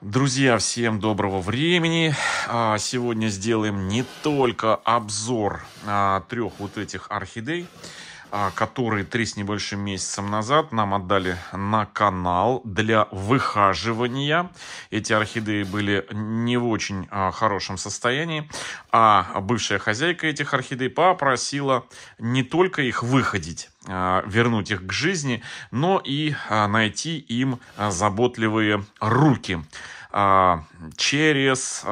Друзья, всем доброго времени. А, сегодня сделаем не только обзор а, трех вот этих орхидей, а, который три с небольшим месяцем назад нам отдали на канал для выхаживания. Эти орхидеи были не в очень а, хорошем состоянии, а бывшая хозяйка этих орхидей попросила не только их выходить, а, вернуть их к жизни, но и найти им заботливые руки через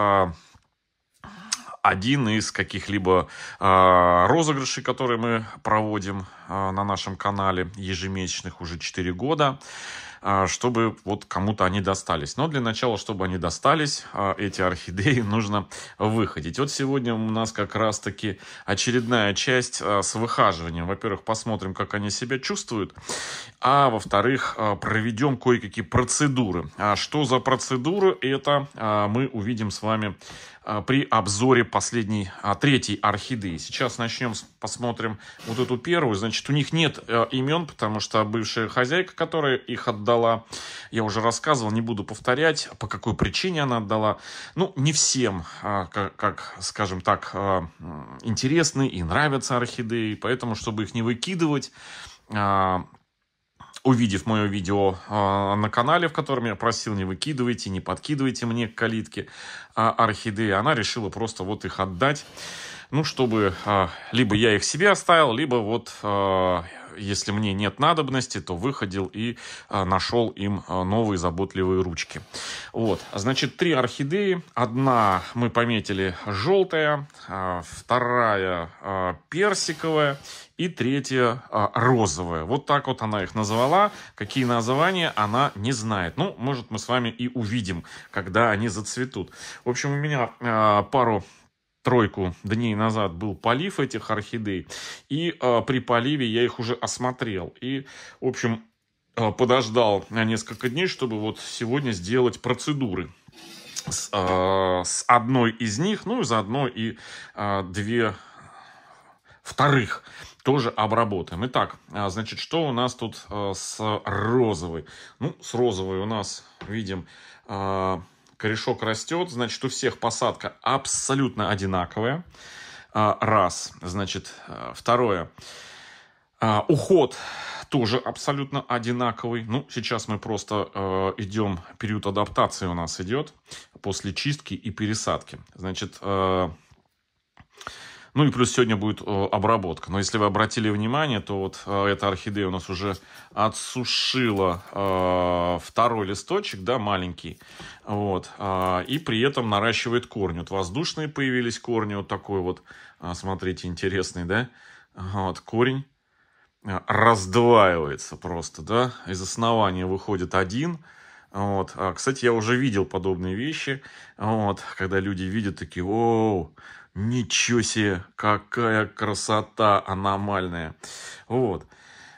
один из каких-либо э, розыгрышей, которые мы проводим э, на нашем канале ежемесячных уже 4 года, э, чтобы вот кому-то они достались. Но для начала, чтобы они достались, э, эти орхидеи нужно выходить. Вот сегодня у нас как раз-таки очередная часть э, с выхаживанием. Во-первых, посмотрим, как они себя чувствуют, а во-вторых, э, проведем кое-какие процедуры. А что за процедуры? Это э, мы увидим с вами а, при обзоре последней, а, третьей орхидеи. Сейчас начнем, посмотрим вот эту первую. Значит, у них нет э, имен, потому что бывшая хозяйка, которая их отдала, я уже рассказывал, не буду повторять, по какой причине она отдала. Ну, не всем, а, как, как скажем так, интересны и нравятся орхидеи, поэтому, чтобы их не выкидывать, увидев мое видео а, на канале, в котором я просил не выкидывайте, не подкидывайте мне калитки а, орхидеи, она решила просто вот их отдать, ну, чтобы а, либо я их себе оставил, либо вот если мне нет надобности, то выходил и а, нашел им а, новые заботливые ручки. Вот, значит, три орхидеи. Одна мы пометили желтая, а, вторая персиковая и третья розовая. Вот так вот она их назвала. Какие названия она не знает. Ну, может, мы с вами и увидим, когда они зацветут. В общем, у меня пару тройку дней назад был полив этих орхидей, и э, при поливе я их уже осмотрел. И, в общем, э, подождал несколько дней, чтобы вот сегодня сделать процедуры с, э, с одной из них, ну и заодно и э, две вторых тоже обработаем. Итак, значит, что у нас тут с розовой? Ну, с розовой у нас видим корешок растет, значит, у всех посадка абсолютно одинаковая. А, раз. Значит, а, второе. А, уход тоже абсолютно одинаковый. Ну, сейчас мы просто э, идем, период адаптации у нас идет после чистки и пересадки. Значит, э, ну и плюс сегодня будет э, обработка. Но если вы обратили внимание, то вот э, эта орхидея у нас уже отсушила э, второй листочек, да, маленький. Вот. И при этом наращивает корни. Вот воздушные появились корни, вот такой вот, смотрите, интересный, да? Вот корень раздваивается просто, да, из основания выходит один, вот. А, кстати, я уже видел подобные вещи, вот, когда люди видят такие, оу, Ничего себе, какая красота аномальная. Вот.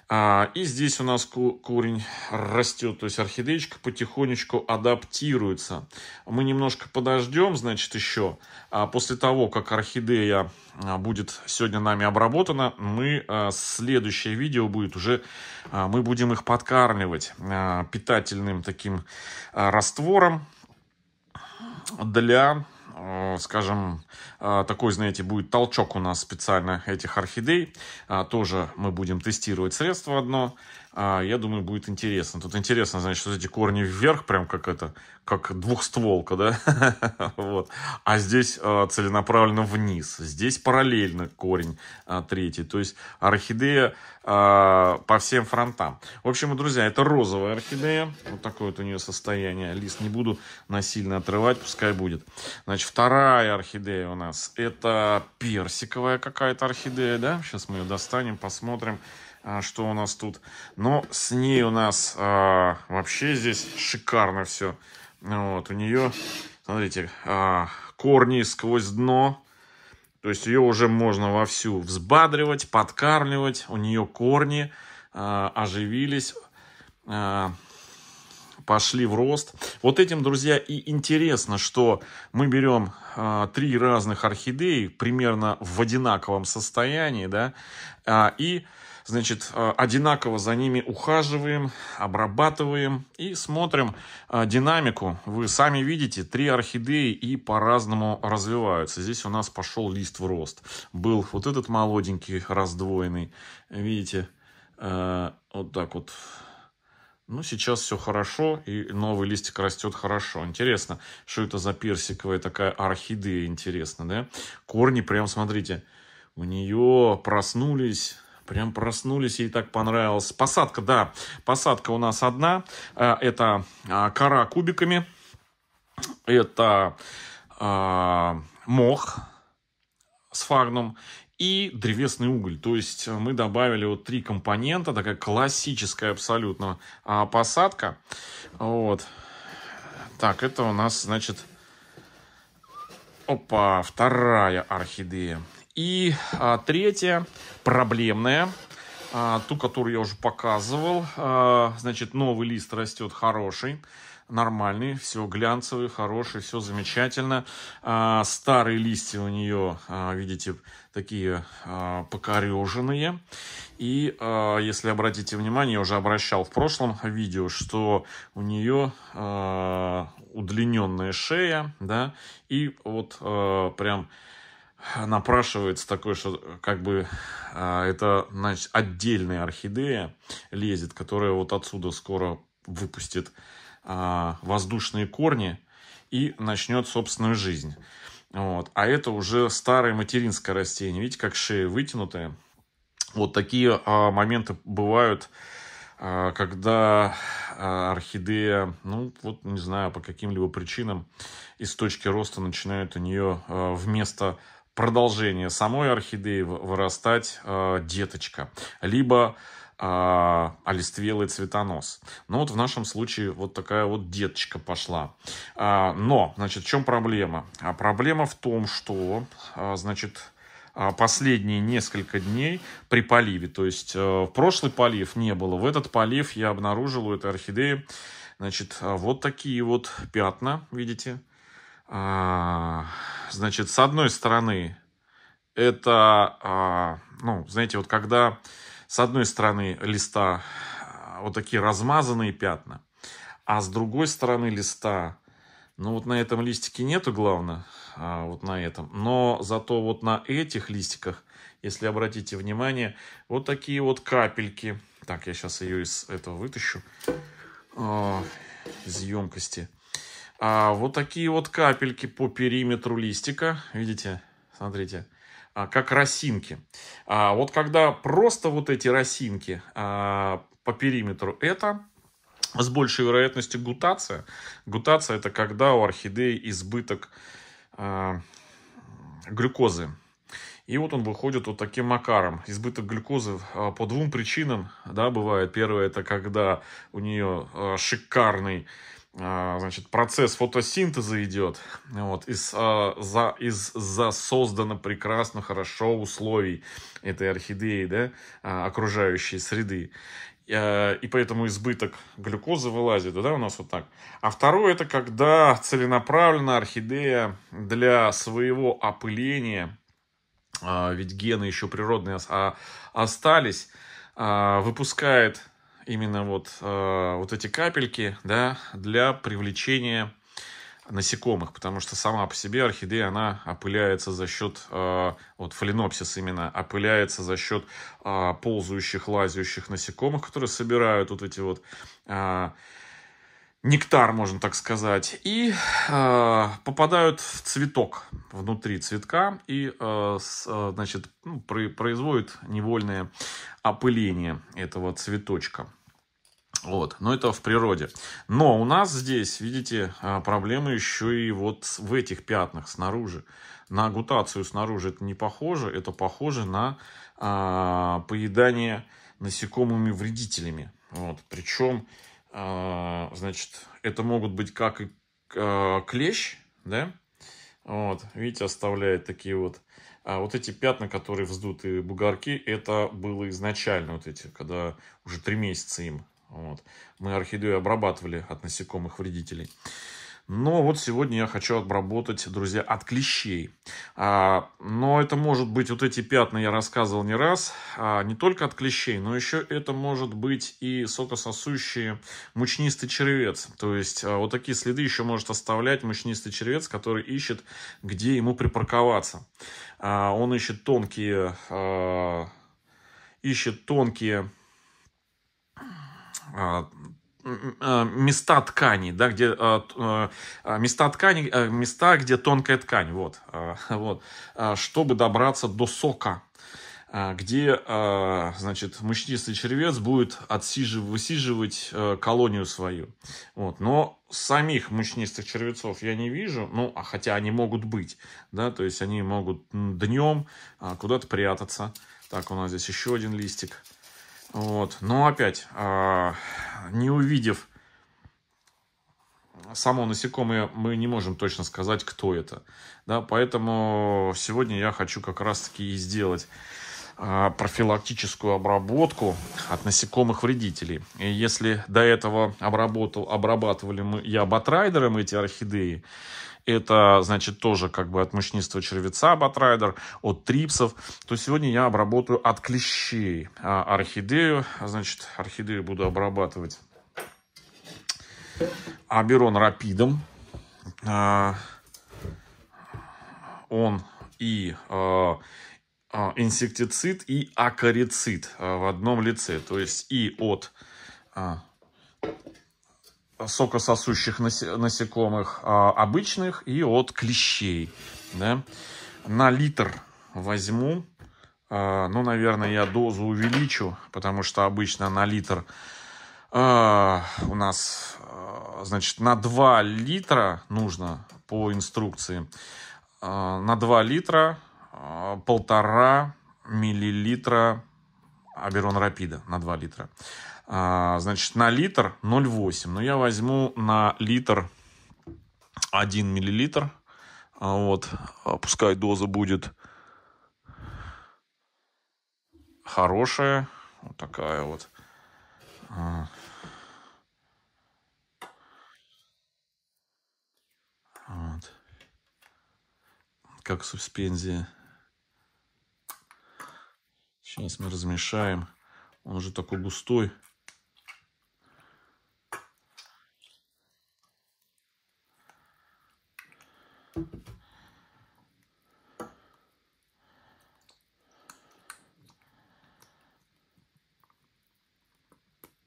А, и здесь у нас ку корень растет, то есть орхидеечка потихонечку адаптируется. Мы немножко подождем, значит, еще. А после того, как орхидея а, будет сегодня нами обработана, мы а, следующее видео будет уже, а, мы будем их подкармливать а, питательным таким а, раствором для Э, скажем, э, такой, знаете, будет толчок у нас специально этих орхидей. Э, тоже мы будем тестировать средство одно. А, я думаю, будет интересно. Тут интересно, значит, вот эти корни вверх, прям как это, как двухстволка, да? вот. А здесь а, целенаправленно вниз. Здесь параллельно корень а, третий. То есть орхидея по всем фронтам. В общем, друзья, это розовая орхидея. Вот такое вот у нее состояние. Лист не буду насильно отрывать, пускай будет. Значит, вторая орхидея у нас. Это персиковая какая-то орхидея, да? Сейчас мы ее достанем, посмотрим. Посмотрим. А, что у нас тут. Но ну, с ней у нас а, вообще здесь шикарно все. Вот, у нее, смотрите, а, корни сквозь дно. То есть ее уже можно вовсю взбадривать, подкармливать. У нее корни а, оживились, а, пошли в рост. Вот этим, друзья, и интересно, что мы берем а, три разных орхидеи, примерно в одинаковом состоянии, да, а, и Значит, э, одинаково за ними ухаживаем, обрабатываем и смотрим э, динамику. Вы сами видите, три орхидеи и по-разному развиваются. Здесь у нас пошел лист в рост. Был вот этот молоденький раздвоенный, видите, э, вот так вот ну, сейчас все хорошо, и новый листик растет хорошо. Интересно, что это за персиковая такая орхидея, интересно, да? Корни прям, смотрите, у нее проснулись Прям проснулись, ей так понравилось. Посадка, да, посадка у нас одна. Э, это а, кора кубиками. Это а, мох с фагном и древесный уголь. То есть мы добавили вот три компонента, такая классическая абсолютно а, посадка. Вот. Так, это у нас, значит, опа, вторая орхидея. И а, третье, проблемное, а, ту, которую я уже показывал. А, значит, новый лист растет хороший, нормальный, все глянцевый, хороший, все замечательно. А, старые листья у нее, а, видите, такие а, покореженные. И а, если обратите внимание, я уже обращал в прошлом видео, что у нее а, удлиненная шея, да, и вот а, прям напрашивается такое, что э, как бы а, это значит, отдельная орхидея лезет, которая вот отсюда скоро выпустит а, воздушные корни и начнет собственную жизнь. Вот. А это уже старое материнское растение. Видите, как шея вытянутая. Вот такие а, моменты бывают, когда орхидея, ну вот не знаю, по каким-либо причинам из точки роста начинают у нее вместо продолжение самой орхидеи вырастать э, деточка, либо э, олиствелый цветонос. Ну вот в нашем случае вот такая вот деточка пошла. Э, но, значит, в чем проблема? А проблема в том, что, э, значит, э, последние несколько дней при поливе. То есть в э, прошлый полив не было. В этот полив я обнаружил у этой орхидеи значит, э, вот такие вот пятна, видите. Значит, с одной стороны, это, а, ну, знаете, вот когда с одной стороны листа а, вот такие размазанные пятна, а с другой стороны листа, ну, вот на этом листике нету, главное, а, вот на этом, но зато вот на этих листиках, если обратите внимание, вот такие вот капельки. Так, я сейчас ее из этого вытащу, из емкости. А вот такие вот капельки по периметру листика, видите, смотрите, а, как росинки. А вот когда просто вот эти росинки а, по периметру, это с большей вероятностью гутация. Гутация это когда у орхидеи избыток а, глюкозы. И вот он выходит вот таким макаром. Избыток глюкозы а, по двум причинам, да, бывает. Первое, это когда у нее а, шикарный а, значит, процесс фотосинтеза идет вот, из, а, за, из, за создано прекрасно, хорошо условий этой орхидеи, да, а, окружающей среды. И поэтому избыток глюкозы вылазит, да, у нас вот так. А второе, это когда целенаправленно орхидея для своего опыления, ведь гены еще природные остались, выпускает именно вот, э, вот эти капельки, да, для привлечения насекомых, потому что сама по себе орхидея, она опыляется за счет, э, вот фаленопсис именно, опыляется за счет э, ползающих, лазающих насекомых, которые собирают вот эти вот э, нектар, можно так сказать, и э, попадают в цветок внутри цветка и, э, с, э, значит, ну, при, производят невольное опыление этого цветочка. Вот, но это в природе. Но у нас здесь, видите, а, проблемы еще и вот в этих пятнах снаружи. На агутацию снаружи это не похоже, это похоже на а, поедание насекомыми вредителями. Вот, причем, а, значит, это могут быть как и а, клещ, да, вот, видите, оставляет такие вот а вот эти пятна, которые вздутые бугорки, это было изначально вот эти, когда уже три месяца им вот. Мы орхидею обрабатывали от насекомых вредителей. Но вот сегодня я хочу обработать, друзья, от клещей. А, но это может быть, вот эти пятна я рассказывал не раз, а, не только от клещей, но еще это может быть и сокососущий мучнистый червец. То есть а, вот такие следы еще может оставлять мучнистый червец, который ищет, где ему припарковаться. А, он ищет тонкие... А, ищет тонкие а, а, места тканей, да, где а, места ткани, места, где тонкая ткань, вот, вот, чтобы добраться до сока, где, значит, мучнистый червец будет отсиживать, высиживать колонию свою. Вот. Но самих мучнистых червецов я не вижу, ну, а хотя они могут быть, да, то есть они могут днем куда-то прятаться. Так, у нас здесь еще один листик. Вот. Но опять, а, не увидев само насекомое, мы не можем точно сказать, кто это. Да, поэтому сегодня я хочу как раз-таки и сделать а, профилактическую обработку от насекомых вредителей. И если до этого обработал, обрабатывали мы, я батрайдером эти орхидеи, это, значит, тоже как бы от мучнистого червеца батрайдер, от трипсов. То сегодня я обработаю от клещей а, орхидею. Значит, орхидею буду обрабатывать Аберон Рапидом. А, он и а, инсектицид, и акарицид в одном лице. То есть и от сокососущих насекомых а, обычных и от клещей. Да? На литр возьму, а, ну, наверное, я дозу увеличу, потому что обычно на литр а, у нас, значит, на 2 литра нужно по инструкции, на 2 литра полтора миллилитра Аберон Рапида на 2 литра. А, значит, на литр 0,8. Но ну, я возьму на литр 1 миллилитр. А вот, а, пускай доза будет хорошая. Вот такая вот. А. Вот. Как суспензия. Сейчас мы размешаем. Он уже такой густой.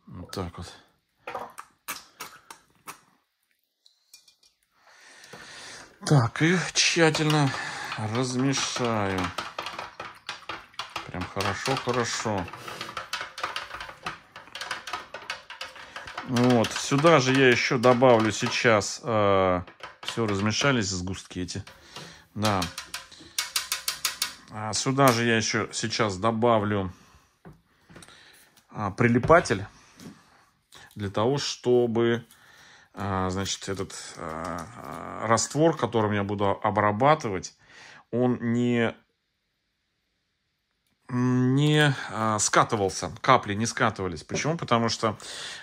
Вот так вот. Так, и тщательно размешаю. Хорошо, хорошо. Вот. Сюда же я еще добавлю сейчас... Э, все, размешались сгустки эти. Да. А сюда же я еще сейчас добавлю э, прилипатель. Для того, чтобы э, значит, этот э, раствор, которым я буду обрабатывать, он не не а, скатывался, капли не скатывались. Почему? Потому что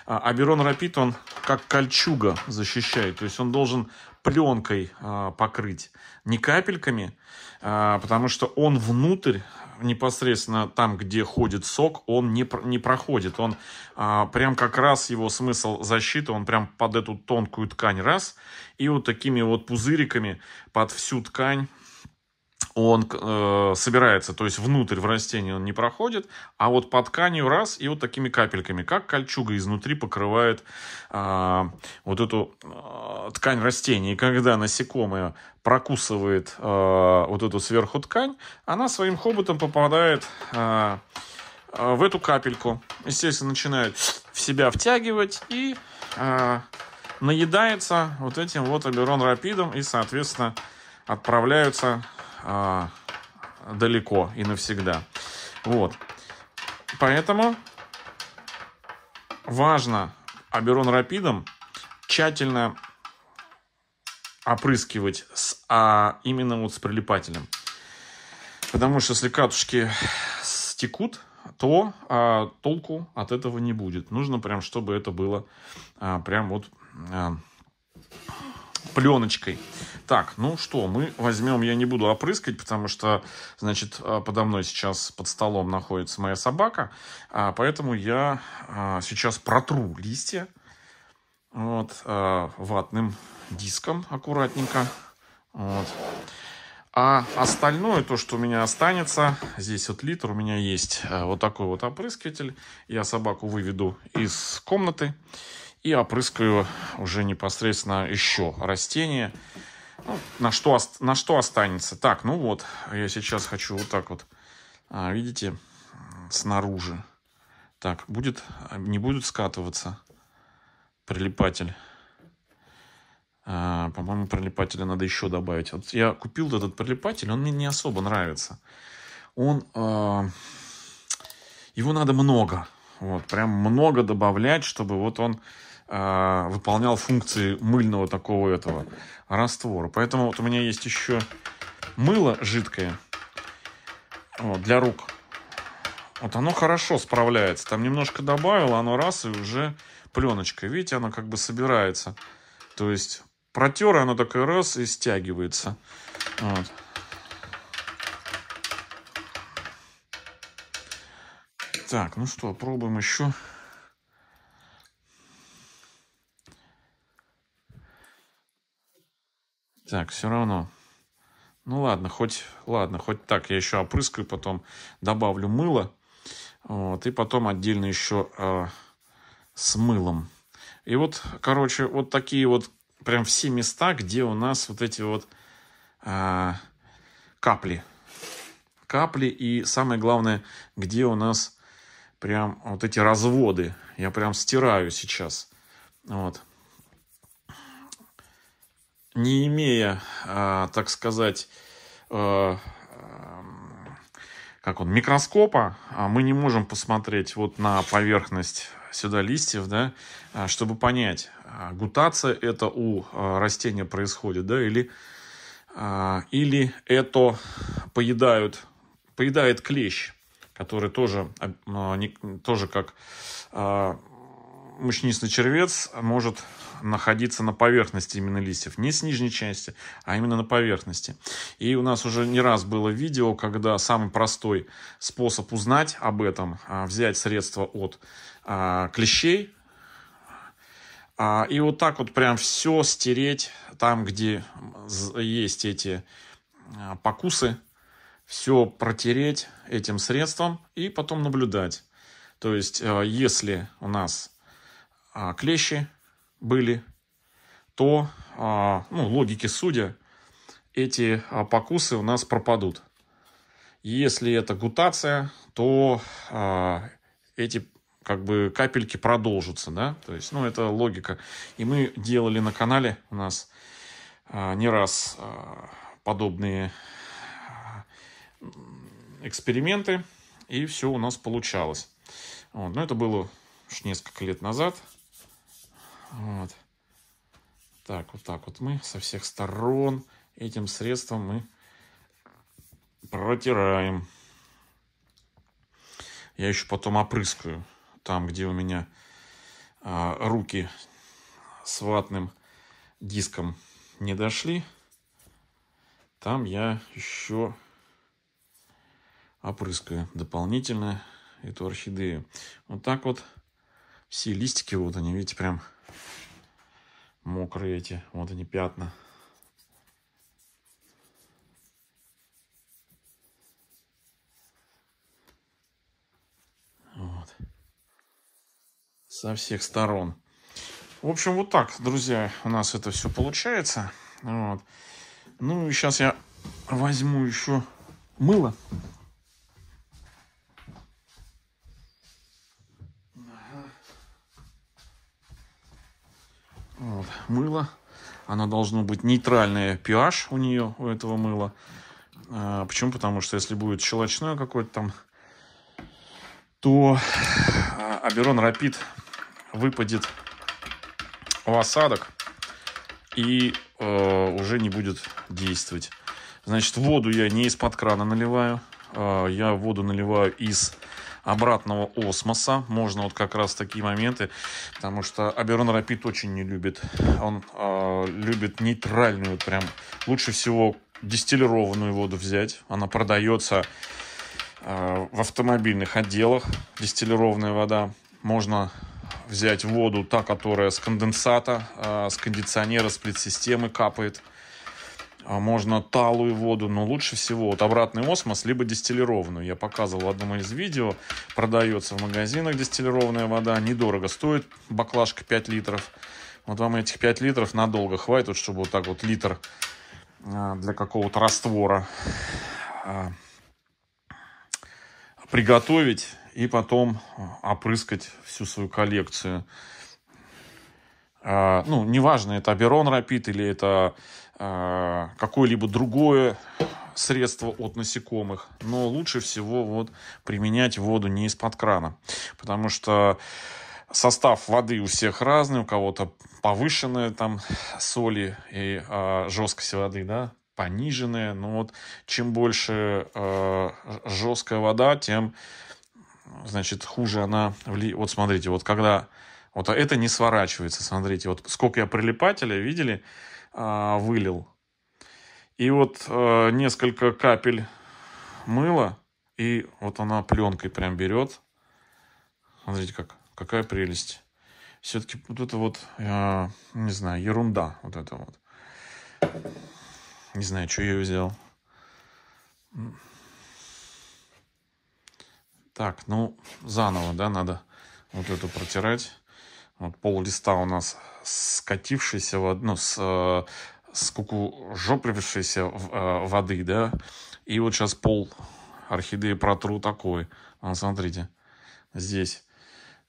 а, Аберон Рапид, он как кольчуга защищает, то есть он должен пленкой а, покрыть, не капельками, потому что он внутрь непосредственно там, где ходит сок, он не, не проходит. Он прям как раз его смысл защиты, он прям под эту тонкую ткань раз, и вот такими вот пузыриками под всю ткань он э, собирается, то есть внутрь в растение он не проходит, а вот по тканью раз и вот такими капельками, как кольчуга изнутри покрывает э, вот эту э, ткань растения. И когда насекомое прокусывает э, вот эту сверху ткань, она своим хоботом попадает э, в эту капельку. Естественно, начинает в себя втягивать и э, наедается вот этим вот аберон рапидом и, соответственно, отправляются а, далеко и навсегда. Вот. Поэтому важно Аберон Рапидом тщательно опрыскивать с, а именно вот с прилипателем. Потому что если катушки стекут, то а, толку от этого не будет. Нужно прям, чтобы это было а, прям вот а, пленочкой. Так, ну что, мы возьмем, я не буду опрыскать, потому что, значит, э, подо мной сейчас под столом находится моя собака, а, поэтому я а, сейчас протру листья вот, э, ватным диском аккуратненько. Вот. А остальное, то, что у меня останется, здесь вот литр, у меня есть э, вот такой вот опрыскиватель. Я собаку выведу из комнаты и опрыскаю уже непосредственно еще растение. Ну, на, что, на что останется? Так, ну вот, я сейчас хочу вот так вот, а, видите, снаружи. Так, будет, не будет скатываться прилипатель. А, По-моему, прилипателя надо еще добавить. Вот я купил этот прилипатель, он мне не особо нравится. Он, а, его надо много, вот, прям много добавлять, чтобы вот он а, выполнял функции мыльного такого этого раствора. Поэтому вот у меня есть еще мыло жидкое вот, для рук. Вот оно хорошо справляется. Там немножко добавил, оно раз и уже пленочка. Видите, оно как бы собирается. То есть протер, и оно такое раз и стягивается. Вот. Так, ну что, пробуем еще. Так, все равно. Ну ладно, хоть, ладно, хоть так я еще опрыскаю, потом добавлю мыло. Вот, и потом отдельно еще э, а, с мылом. И вот, короче, вот такие вот прям все места, где у нас вот эти вот э, капли. Капли и самое главное, где у нас прям вот эти разводы. Я прям стираю сейчас. Вот не имея, а, так сказать, э, эм, как он, микроскопа, а мы не можем посмотреть вот на поверхность сюда листьев, да, а, чтобы понять, гутация это у растения происходит, да, или, или это поедают, поедает клещ, который тоже, тоже как мучнистый червец может находиться на поверхности именно листьев. Не с нижней части, а именно на поверхности. И у нас уже не раз было видео, когда самый простой способ узнать об этом, а, взять средство от а, клещей, а, и вот так вот прям все стереть там, где есть эти покусы, все протереть этим средством и потом наблюдать. То есть, э, если у нас а, клещи были, то, а, ну, логики судя, эти а, покусы у нас пропадут. Если это гутация, то эти как бы капельки продолжатся, да, то есть, ну, это логика. И мы делали на канале у нас не раз подобные эксперименты, и все у нас получалось. Вот. Но это было несколько лет назад. Вот. Так, вот так вот мы со всех сторон этим средством мы протираем. Я еще потом опрыскаю там, где у меня а, руки с ватным диском не дошли. Там я еще опрыскаю дополнительно эту орхидею. Вот так вот все листики, вот они, видите, прям мокрые эти, вот они пятна. Вот. Со всех сторон. В общем, вот так, друзья, у нас это все получается. Вот. Ну, сейчас я возьму еще мыло. мыло. Оно должно быть нейтральное pH у нее, у этого мыла. А, почему? Потому что если будет щелочное какое-то там, то Аберон Рапид выпадет в осадок и э, уже не будет действовать. Значит, воду я не из-под крана наливаю. А, я воду наливаю из обратного осмоса. Можно вот как раз такие моменты, потому что Аберон Рапид очень не любит. Он э, любит нейтральную прям. Лучше всего дистиллированную воду взять. Она продается э, в автомобильных отделах, дистиллированная вода. Можно взять воду, та, которая с конденсата, э, с кондиционера, с плит системы капает а можно талую воду, но лучше всего вот обратный осмос, либо дистиллированную. Я показывал в одном из видео, продается в магазинах дистиллированная вода, недорого стоит, баклажка 5 литров. Вот вам этих 5 литров надолго хватит, чтобы вот так вот литр а, для какого-то раствора а, приготовить и потом опрыскать всю свою коллекцию. А, ну, неважно, это Аберон Рапид или это а, какое-либо другое средство от насекомых. Но лучше всего вот применять воду не из-под крана, потому что состав воды у всех разный, у кого-то повышенная там соли и э, жесткость воды, да, пониженная. Но вот чем больше э, жесткая вода, тем значит хуже она. Вли... Вот смотрите, вот когда вот это не сворачивается, смотрите, вот сколько я прилипателя видели а, вылил. И вот э, несколько капель мыла, и вот она пленкой прям берет. Смотрите, как, какая прелесть. Все-таки вот это вот, я, э, не знаю, ерунда вот это вот. Не знаю, что я ее взял. Так, ну, заново, да, надо вот эту протирать. Вот пол листа у нас скатившейся, ну, с, э, скукожоплившейся э, воды, да, и вот сейчас пол орхидеи протру такой. Вот смотрите, здесь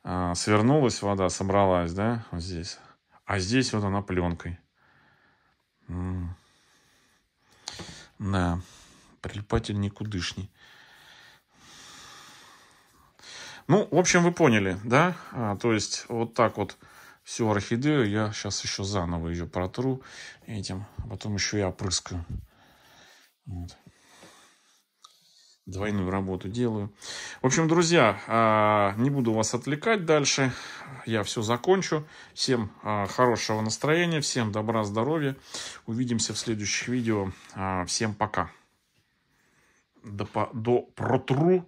э, свернулась вода, собралась, да, вот здесь. А здесь вот она пленкой. Да, прилипатель никудышний. Ну, в общем, вы поняли, да? А, то есть вот так вот всю орхидею. Я сейчас еще заново ее протру этим, а потом еще я опрыскаю. Вот. Двойную работу делаю. В общем, друзья, а, не буду вас отвлекать дальше. Я все закончу. Всем а, хорошего настроения, всем добра, здоровья. Увидимся в следующих видео. А, всем пока. До, до протру.